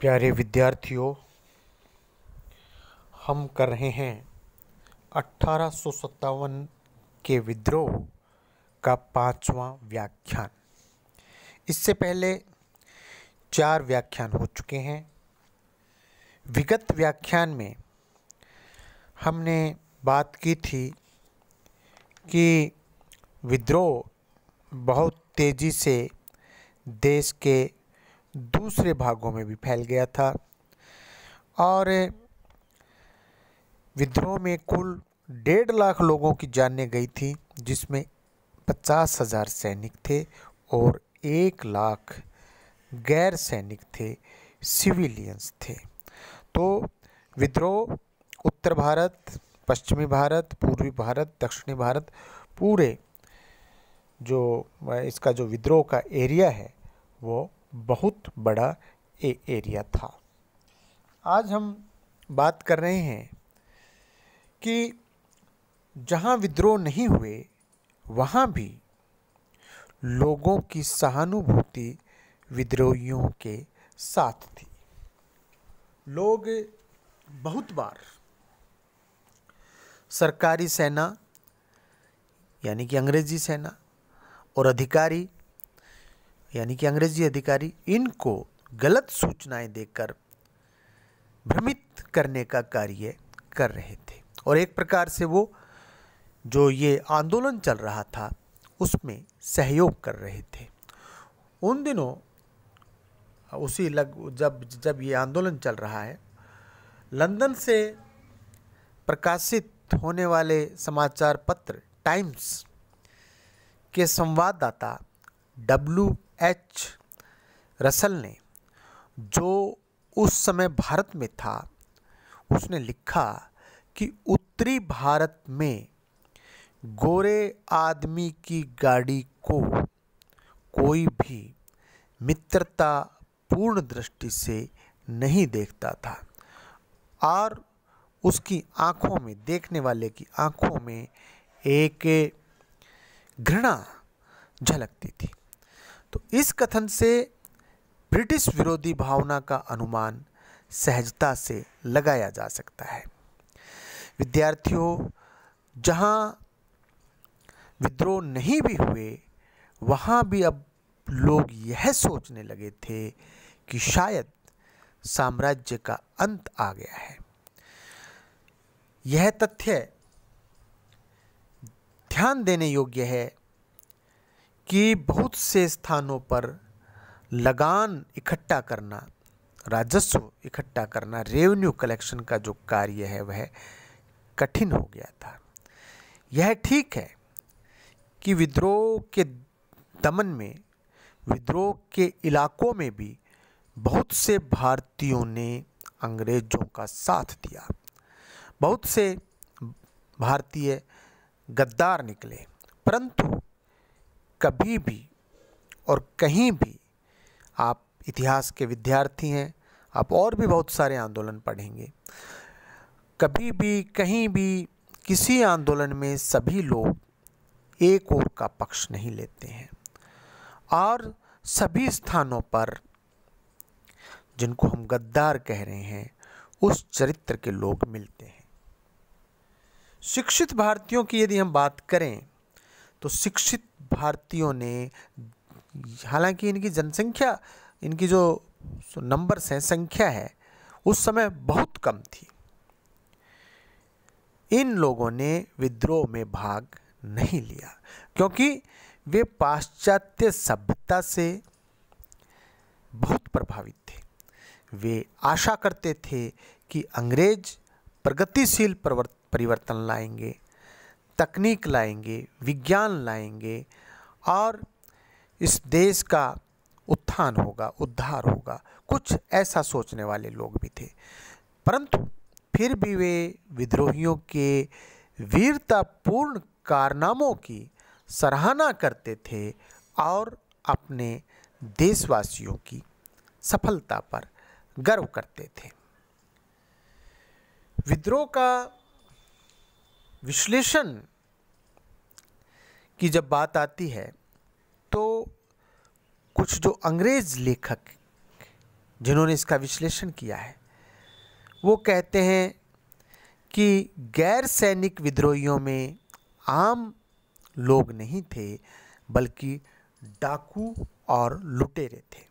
प्यारे विद्यार्थियों हम कर रहे हैं अठारह के विद्रोह का पांचवा व्याख्यान इससे पहले चार व्याख्यान हो चुके हैं विगत व्याख्यान में हमने बात की थी कि विद्रोह बहुत तेज़ी से देश के दूसरे भागों में भी फैल गया था और विद्रोह में कुल डेढ़ लाख लोगों की जानें गई थी जिसमें पचास हज़ार सैनिक थे और एक लाख गैर सैनिक थे सिविलियंस थे तो विद्रोह उत्तर भारत पश्चिमी भारत पूर्वी भारत दक्षिणी भारत पूरे जो इसका जो विद्रोह का एरिया है वो बहुत बड़ा ए एरिया था आज हम बात कर रहे हैं कि जहां विद्रोह नहीं हुए वहां भी लोगों की सहानुभूति विद्रोहियों के साथ थी लोग बहुत बार सरकारी सेना यानी कि अंग्रेजी सेना और अधिकारी यानी कि अंग्रेजी अधिकारी इनको गलत सूचनाएं देकर भ्रमित करने का कार्य कर रहे थे और एक प्रकार से वो जो ये आंदोलन चल रहा था उसमें सहयोग कर रहे थे उन दिनों उसी लग जब जब ये आंदोलन चल रहा है लंदन से प्रकाशित होने वाले समाचार पत्र टाइम्स के संवाददाता डब्ल्यू एच रसल ने जो उस समय भारत में था उसने लिखा कि उत्तरी भारत में गोरे आदमी की गाड़ी को कोई भी मित्रता पूर्ण दृष्टि से नहीं देखता था और उसकी आंखों में देखने वाले की आंखों में एक घृणा झलकती थी तो इस कथन से ब्रिटिश विरोधी भावना का अनुमान सहजता से लगाया जा सकता है विद्यार्थियों जहां विद्रोह नहीं भी हुए वहां भी अब लोग यह सोचने लगे थे कि शायद साम्राज्य का अंत आ गया है यह तथ्य ध्यान देने योग्य है कि बहुत से स्थानों पर लगान इकट्ठा करना राजस्व इकट्ठा करना रेवेन्यू कलेक्शन का जो कार्य है वह कठिन हो गया था यह ठीक है कि विद्रोह के दमन में विद्रोह के इलाकों में भी बहुत से भारतीयों ने अंग्रेज़ों का साथ दिया बहुत से भारतीय गद्दार निकले परंतु कभी भी और कहीं भी आप इतिहास के विद्यार्थी हैं आप और भी बहुत सारे आंदोलन पढ़ेंगे कभी भी कहीं भी किसी आंदोलन में सभी लोग एक ओर का पक्ष नहीं लेते हैं और सभी स्थानों पर जिनको हम गद्दार कह रहे हैं उस चरित्र के लोग मिलते हैं शिक्षित भारतीयों की यदि हम बात करें तो शिक्षित भारतीयों ने हालांकि इनकी जनसंख्या इनकी जो नंबर्स हैं संख्या है उस समय बहुत कम थी इन लोगों ने विद्रोह में भाग नहीं लिया क्योंकि वे पाश्चात्य सभ्यता से बहुत प्रभावित थे वे आशा करते थे कि अंग्रेज प्रगतिशील परिवर्तन लाएंगे तकनीक लाएंगे विज्ञान लाएंगे और इस देश का उत्थान होगा उद्धार होगा कुछ ऐसा सोचने वाले लोग भी थे परंतु फिर भी वे विद्रोहियों के वीरतापूर्ण कारनामों की सराहना करते थे और अपने देशवासियों की सफलता पर गर्व करते थे विद्रोह का विश्लेषण की जब बात आती है तो कुछ जो अंग्रेज लेखक जिन्होंने इसका विश्लेषण किया है वो कहते हैं कि गैर सैनिक विद्रोहियों में आम लोग नहीं थे बल्कि डाकू और लुटेरे थे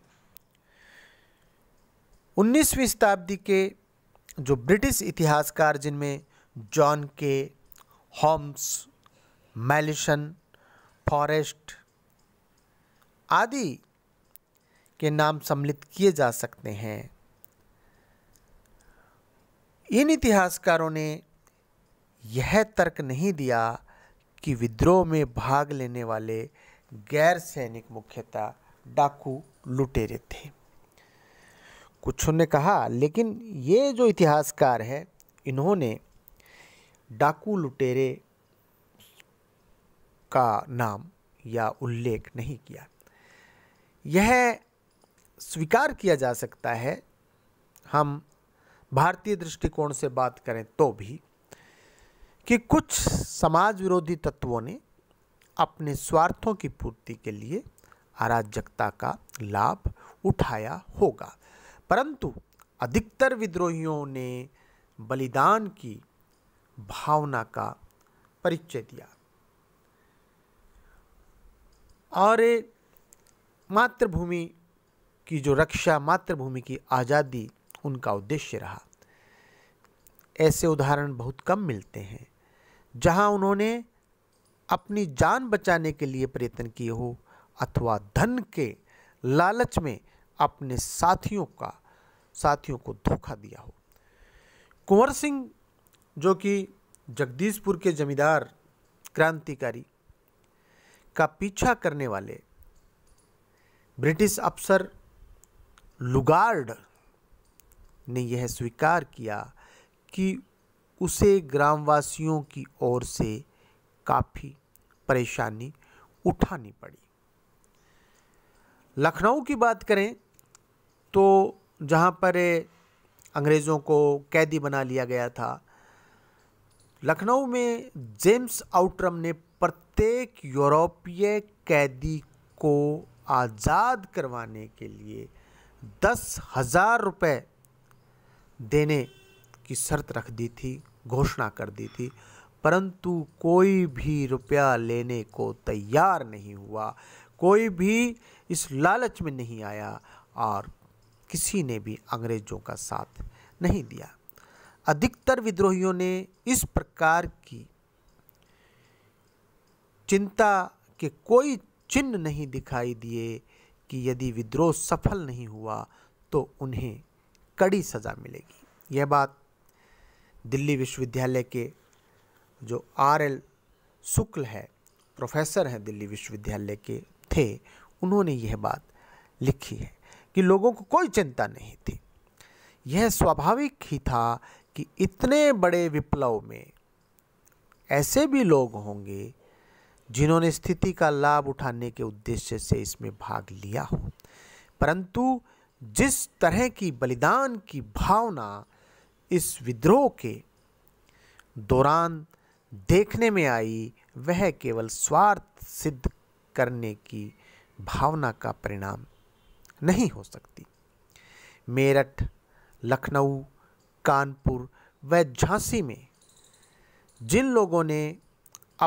19वीं शताब्दी के जो ब्रिटिश इतिहासकार जिनमें जॉन के होम्स मैलिशन फॉरेस्ट आदि के नाम सम्मिलित किए जा सकते हैं इन इतिहासकारों ने यह तर्क नहीं दिया कि विद्रोह में भाग लेने वाले गैर सैनिक मुख्यतः डाकू लुटेरे थे कुछ ने कहा लेकिन ये जो इतिहासकार है इन्होंने डाकू लुटेरे का नाम या उल्लेख नहीं किया यह स्वीकार किया जा सकता है हम भारतीय दृष्टिकोण से बात करें तो भी कि कुछ समाज विरोधी तत्वों ने अपने स्वार्थों की पूर्ति के लिए अराजकता का लाभ उठाया होगा परंतु अधिकतर विद्रोहियों ने बलिदान की भावना का परिचय दिया और मातृभूमि की जो रक्षा मातृभूमि की आज़ादी उनका उद्देश्य रहा ऐसे उदाहरण बहुत कम मिलते हैं जहां उन्होंने अपनी जान बचाने के लिए प्रयत्न किए हो अथवा धन के लालच में अपने साथियों का साथियों को धोखा दिया हो कुंवर सिंह जो कि जगदीशपुर के जमींदार क्रांतिकारी का पीछा करने वाले ब्रिटिश अफसर लुगार्ड ने यह स्वीकार किया कि उसे ग्रामवासियों की ओर से काफ़ी परेशानी उठानी पड़ी लखनऊ की बात करें तो जहाँ पर अंग्रेज़ों को कैदी बना लिया गया था लखनऊ में जेम्स आउटरम ने प्रत्येक यूरोपीय कैदी को आज़ाद करवाने के लिए दस हज़ार रुपये देने की शर्त रख दी थी घोषणा कर दी थी परंतु कोई भी रुपया लेने को तैयार नहीं हुआ कोई भी इस लालच में नहीं आया और किसी ने भी अंग्रेज़ों का साथ नहीं दिया अधिकतर विद्रोहियों ने इस प्रकार की चिंता के कोई चिन्ह नहीं दिखाई दिए कि यदि विद्रोह सफल नहीं हुआ तो उन्हें कड़ी सज़ा मिलेगी यह बात दिल्ली विश्वविद्यालय के जो आर एल शुक्ल है प्रोफेसर हैं दिल्ली विश्वविद्यालय के थे उन्होंने यह बात लिखी है कि लोगों को कोई चिंता नहीं थी यह स्वाभाविक ही था कि इतने बड़े विप्लव में ऐसे भी लोग होंगे जिन्होंने स्थिति का लाभ उठाने के उद्देश्य से इसमें भाग लिया हो परंतु जिस तरह की बलिदान की भावना इस विद्रोह के दौरान देखने में आई वह केवल स्वार्थ सिद्ध करने की भावना का परिणाम नहीं हो सकती मेरठ लखनऊ कानपुर व झांसी में जिन लोगों ने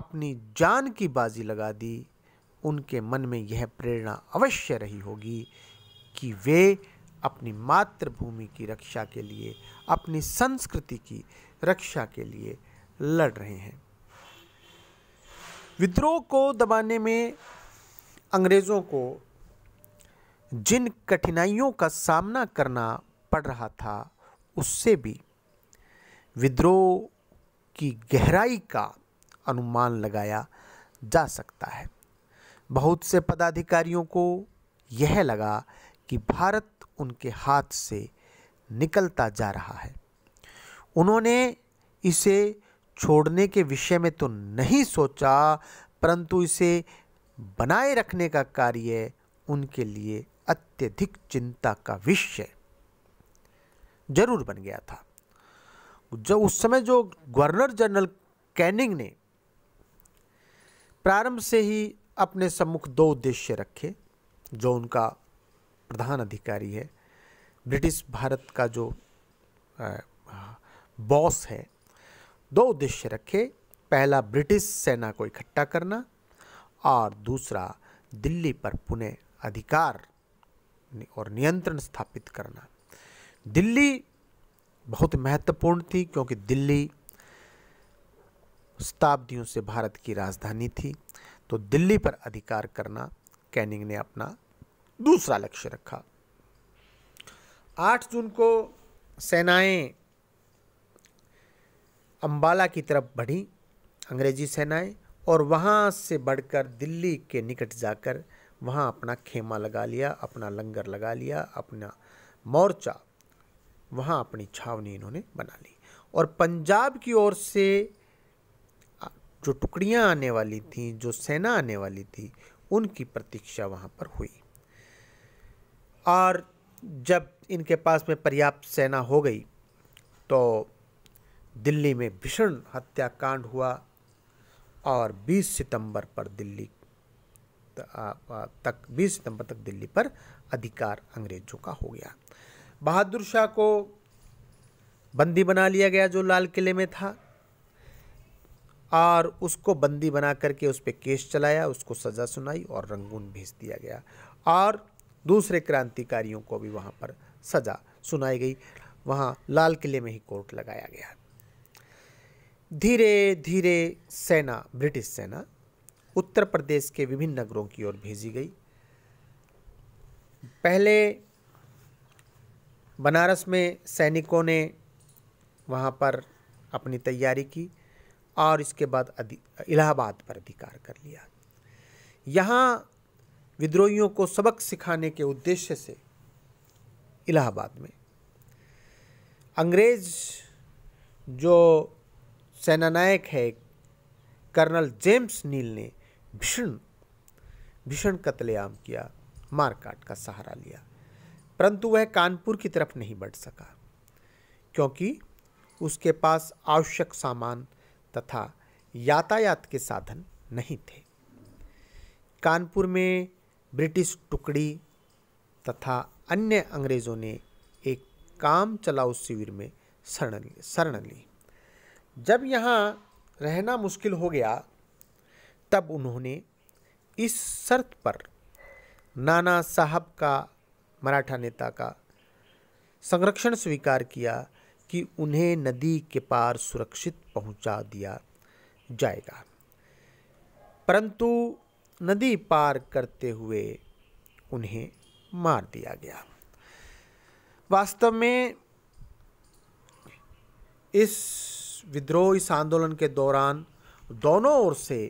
अपनी जान की बाजी लगा दी उनके मन में यह प्रेरणा अवश्य रही होगी कि वे अपनी मातृभूमि की रक्षा के लिए अपनी संस्कृति की रक्षा के लिए लड़ रहे हैं विद्रोह को दबाने में अंग्रेज़ों को जिन कठिनाइयों का सामना करना पड़ रहा था उससे भी विद्रोह की गहराई का अनुमान लगाया जा सकता है बहुत से पदाधिकारियों को यह लगा कि भारत उनके हाथ से निकलता जा रहा है उन्होंने इसे छोड़ने के विषय में तो नहीं सोचा परंतु इसे बनाए रखने का कार्य उनके लिए अत्यधिक चिंता का विषय जरूर बन गया था जो उस समय जो गवर्नर जनरल कैनिंग ने प्रारंभ से ही अपने सम्मुख दो उद्देश्य रखे जो उनका प्रधान अधिकारी है ब्रिटिश भारत का जो बॉस है दो उद्देश्य रखे पहला ब्रिटिश सेना को इकट्ठा करना और दूसरा दिल्ली पर पुनः अधिकार और नियंत्रण स्थापित करना दिल्ली बहुत महत्वपूर्ण थी क्योंकि दिल्ली शताब्दियों से भारत की राजधानी थी तो दिल्ली पर अधिकार करना कैनिंग ने अपना दूसरा लक्ष्य रखा 8 जून को सेनाएं अंबाला की तरफ बढ़ी अंग्रेजी सेनाएं और वहाँ से बढ़कर दिल्ली के निकट जाकर वहाँ अपना खेमा लगा लिया अपना लंगर लगा लिया अपना मोर्चा वहाँ अपनी छावनी इन्होंने बना ली और पंजाब की ओर से जो टुकड़ियाँ आने वाली थीं जो सेना आने वाली थी उनकी प्रतीक्षा वहाँ पर हुई और जब इनके पास में पर्याप्त सेना हो गई तो दिल्ली में भीषण हत्याकांड हुआ और 20 सितंबर पर दिल्ली तक 20 सितंबर तक दिल्ली पर अधिकार अंग्रेज़ों का हो गया बहादुर शाह को बंदी बना लिया गया जो लाल किले में था और उसको बंदी बना करके उस पर केस चलाया उसको सज़ा सुनाई और रंगून भेज दिया गया और दूसरे क्रांतिकारियों को भी वहाँ पर सज़ा सुनाई गई वहाँ लाल किले में ही कोर्ट लगाया गया धीरे धीरे सेना ब्रिटिश सेना उत्तर प्रदेश के विभिन्न नगरों की ओर भेजी गई पहले बनारस में सैनिकों ने वहाँ पर अपनी तैयारी की और इसके बाद इलाहाबाद पर अधिकार कर लिया यहाँ विद्रोहियों को सबक सिखाने के उद्देश्य से इलाहाबाद में अंग्रेज जो सेनानायक है कर्नल जेम्स नील ने भीषण भीषण कत्लेआम किया मारकाट का सहारा लिया परंतु वह कानपुर की तरफ नहीं बढ़ सका क्योंकि उसके पास आवश्यक सामान तथा यातायात के साधन नहीं थे कानपुर में ब्रिटिश टुकड़ी तथा अन्य अंग्रेज़ों ने एक काम चलाओ शिविर में शरण शरण ली जब यहाँ रहना मुश्किल हो गया तब उन्होंने इस शर्त पर नाना साहब का मराठा नेता का संरक्षण स्वीकार किया कि उन्हें नदी के पार सुरक्षित पहुंचा दिया जाएगा परंतु नदी पार करते हुए उन्हें मार दिया गया वास्तव में इस विद्रोह इस आंदोलन के दौरान दोनों ओर से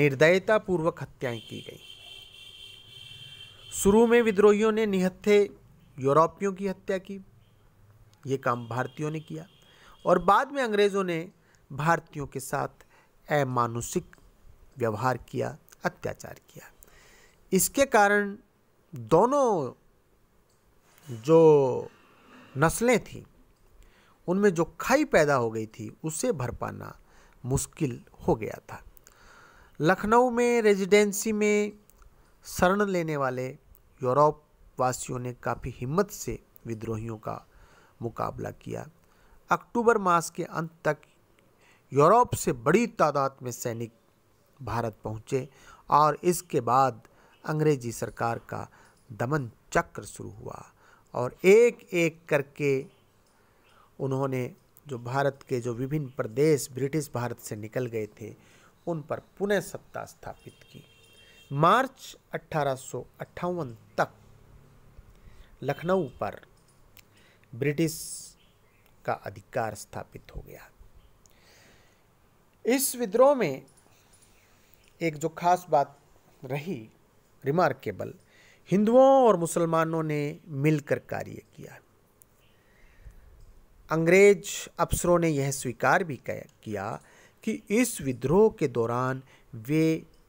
निर्दयतापूर्वक हत्याएं की गई शुरू में विद्रोहियों ने निहत्थे यूरोपियों की हत्या की ये काम भारतीयों ने किया और बाद में अंग्रेज़ों ने भारतीयों के साथ अमानुषिक व्यवहार किया अत्याचार किया इसके कारण दोनों जो नस्लें थीं उनमें जो खाई पैदा हो गई थी उसे भर पाना मुश्किल हो गया था लखनऊ में रेजिडेंसी में शरण लेने वाले यूरोप वासियों ने काफ़ी हिम्मत से विद्रोहियों का मुकाबला किया अक्टूबर मास के अंत तक यूरोप से बड़ी तादाद में सैनिक भारत पहुंचे और इसके बाद अंग्रेजी सरकार का दमन चक्र शुरू हुआ और एक एक करके उन्होंने जो भारत के जो विभिन्न प्रदेश ब्रिटिश भारत से निकल गए थे उन पर पुनः सत्ता स्थापित की मार्च अट्ठारह तक लखनऊ पर ब्रिटिश का अधिकार स्थापित हो गया इस विद्रोह में एक जो खास बात रही रिमार्केबल हिंदुओं और मुसलमानों ने मिलकर कार्य किया अंग्रेज अफसरों ने यह स्वीकार भी किया कि इस विद्रोह के दौरान वे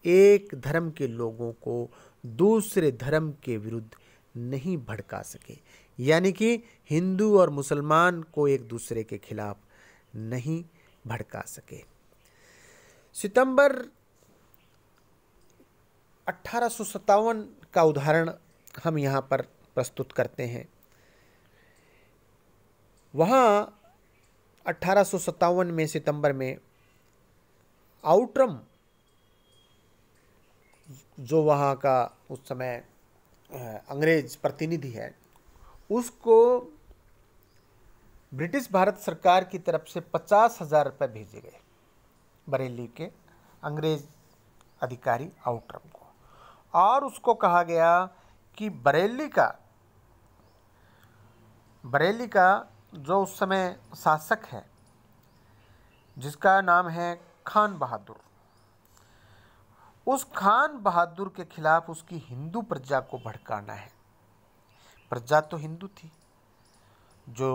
एक धर्म के लोगों को दूसरे धर्म के विरुद्ध नहीं भड़का सके यानी कि हिंदू और मुसलमान को एक दूसरे के खिलाफ नहीं भड़का सके सितंबर अट्ठारह का उदाहरण हम यहाँ पर प्रस्तुत करते हैं वहाँ अट्ठारह में सितंबर में आउट्रम जो वहाँ का उस समय अंग्रेज प्रतिनिधि है उसको ब्रिटिश भारत सरकार की तरफ से पचास हज़ार रुपये भेजे गए बरेली के अंग्रेज अधिकारी आउटरम को और उसको कहा गया कि बरेली का बरेली का जो उस समय शासक है जिसका नाम है खान बहादुर उस खान बहादुर के खिलाफ उसकी हिंदू प्रजा को भड़काना है प्रजा तो हिंदू थी जो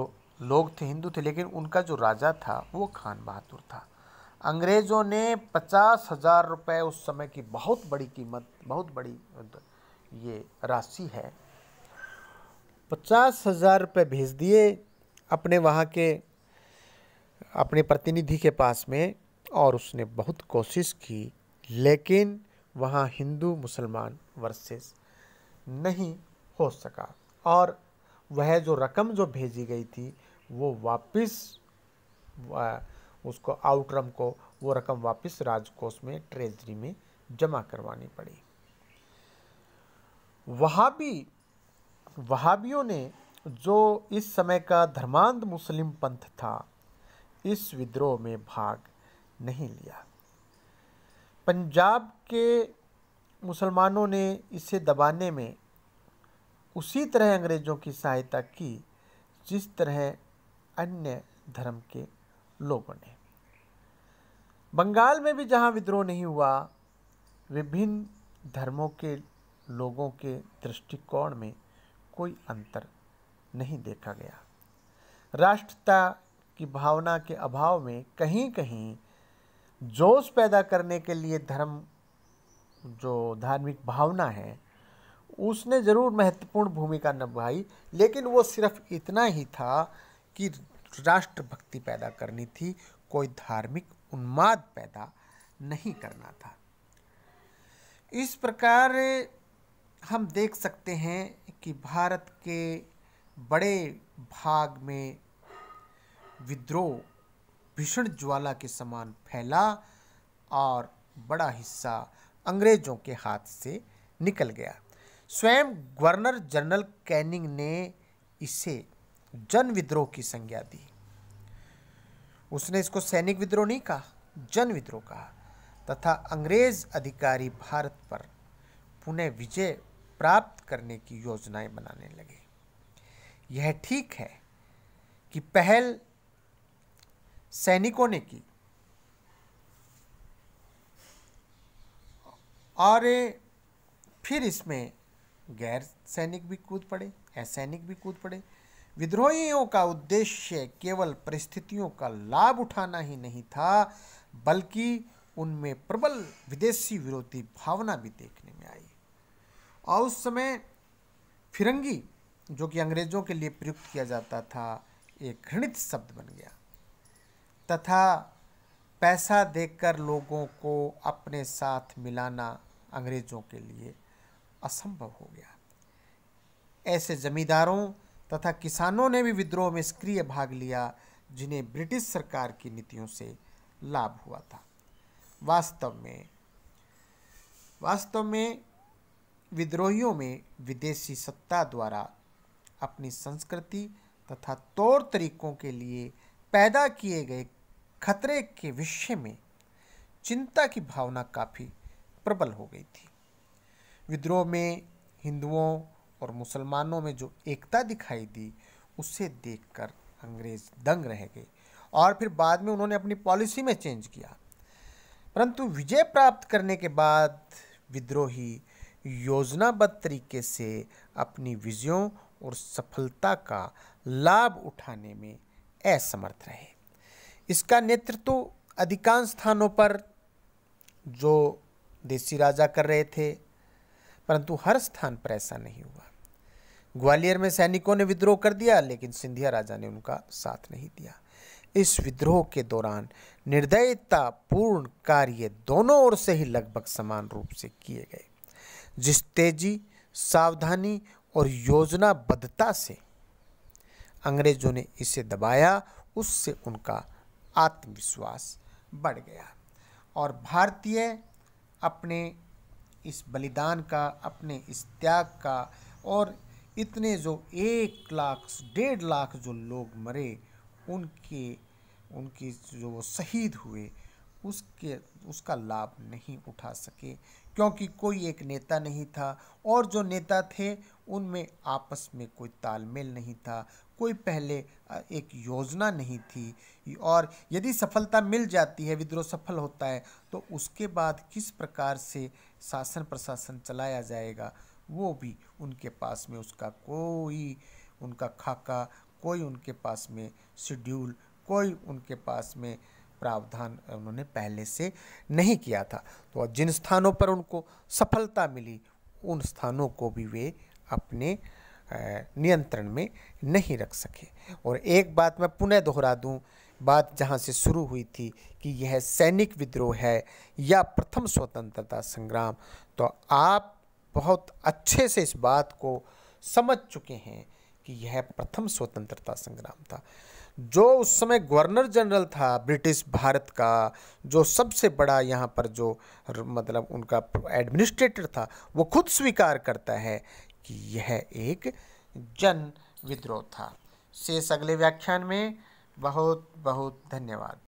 लोग थे हिंदू थे लेकिन उनका जो राजा था वो खान बहादुर था अंग्रेज़ों ने पचास हज़ार रुपये उस समय की बहुत बड़ी कीमत बहुत बड़ी ये राशि है पचास हज़ार रुपये भेज दिए अपने वहाँ के अपने प्रतिनिधि के पास में और उसने बहुत कोशिश की लेकिन वहाँ हिंदू मुसलमान वर्सेस नहीं हो सका और वह जो रकम जो भेजी गई थी वो वापस उसको आउटरम को वो रकम वापस राजकोष में ट्रेजरी में जमा करवानी पड़ी वहाबी वहाबियों ने जो इस समय का धर्मांध मुस्लिम पंथ था इस विद्रोह में भाग नहीं लिया पंजाब के मुसलमानों ने इसे दबाने में उसी तरह अंग्रेज़ों की सहायता की जिस तरह अन्य धर्म के लोगों ने बंगाल में भी जहाँ विद्रोह नहीं हुआ विभिन्न धर्मों के लोगों के दृष्टिकोण में कोई अंतर नहीं देखा गया राष्ट्रता की भावना के अभाव में कहीं कहीं जोश पैदा करने के लिए धर्म जो धार्मिक भावना है उसने ज़रूर महत्वपूर्ण भूमिका निभाई लेकिन वो सिर्फ इतना ही था कि राष्ट्रभक्ति पैदा करनी थी कोई धार्मिक उन्माद पैदा नहीं करना था इस प्रकार हम देख सकते हैं कि भारत के बड़े भाग में विद्रोह भीषण ज्वाला के समान फैला और बड़ा हिस्सा अंग्रेजों के हाथ से निकल गया स्वयं गवर्नर जनरल कैनिंग ने इसे जन विद्रोह की संज्ञा दी उसने इसको सैनिक विद्रोह नहीं कहा जन विद्रोह कहा तथा अंग्रेज अधिकारी भारत पर पुनः विजय प्राप्त करने की योजनाएं बनाने लगे यह ठीक है कि पहल सैनिकों ने की और फिर इसमें गैर सैनिक भी कूद पड़े असैनिक भी कूद पड़े विद्रोहियों का उद्देश्य केवल परिस्थितियों का लाभ उठाना ही नहीं था बल्कि उनमें प्रबल विदेशी विरोधी भावना भी देखने में आई और उस समय फिरंगी जो कि अंग्रेजों के लिए प्रयुक्त किया जाता था एक घृणित शब्द बन गया तथा पैसा देकर लोगों को अपने साथ मिलाना अंग्रेज़ों के लिए असंभव हो गया ऐसे जमींदारों तथा किसानों ने भी विद्रोह में सक्रिय भाग लिया जिन्हें ब्रिटिश सरकार की नीतियों से लाभ हुआ था वास्तव में वास्तव में विद्रोहियों में विदेशी सत्ता द्वारा अपनी संस्कृति तथा तौर तरीकों के लिए पैदा किए गए खतरे के विषय में चिंता की भावना काफ़ी प्रबल हो गई थी विद्रोह में हिंदुओं और मुसलमानों में जो एकता दिखाई दी उसे देखकर अंग्रेज दंग रह गए और फिर बाद में उन्होंने अपनी पॉलिसी में चेंज किया परंतु विजय प्राप्त करने के बाद विद्रोही योजनाबद्ध तरीके से अपनी विजयों और सफलता का लाभ उठाने में असमर्थ रहे इसका नेतृत्व तो अधिकांश स्थानों पर जो देसी राजा कर रहे थे परंतु हर स्थान पर ऐसा नहीं हुआ ग्वालियर में सैनिकों ने विद्रोह कर दिया लेकिन सिंधिया राजा ने उनका साथ नहीं दिया इस विद्रोह के दौरान निर्दयता पूर्ण कार्य दोनों ओर से ही लगभग समान रूप से किए गए जिस तेजी सावधानी और योजनाबद्धता से अंग्रेजों ने इसे दबाया उससे उनका आत्मविश्वास बढ़ गया और भारतीय अपने इस बलिदान का अपने इस त्याग का और इतने जो एक लाख डेढ़ लाख जो लोग मरे उनके उनकी जो वो शहीद हुए उसके उसका लाभ नहीं उठा सके क्योंकि कोई एक नेता नहीं था और जो नेता थे उनमें आपस में कोई तालमेल नहीं था कोई पहले एक योजना नहीं थी और यदि सफलता मिल जाती है विद्रोह सफल होता है तो उसके बाद किस प्रकार से शासन प्रशासन चलाया जाएगा वो भी उनके पास में उसका कोई उनका खाका कोई उनके पास में शेड्यूल कोई उनके पास में प्रावधान उन्होंने पहले से नहीं किया था तो जिन स्थानों पर उनको सफलता मिली उन स्थानों को भी वे अपने नियंत्रण में नहीं रख सके और एक बात मैं पुनः दोहरा दूं बात जहां से शुरू हुई थी कि यह सैनिक विद्रोह है या प्रथम स्वतंत्रता संग्राम तो आप बहुत अच्छे से इस बात को समझ चुके हैं कि यह प्रथम स्वतंत्रता संग्राम था जो उस समय गवर्नर जनरल था ब्रिटिश भारत का जो सबसे बड़ा यहाँ पर जो मतलब उनका एडमिनिस्ट्रेटर था वो खुद स्वीकार करता है कि यह एक जन विद्रोह था शेष अगले व्याख्यान में बहुत बहुत धन्यवाद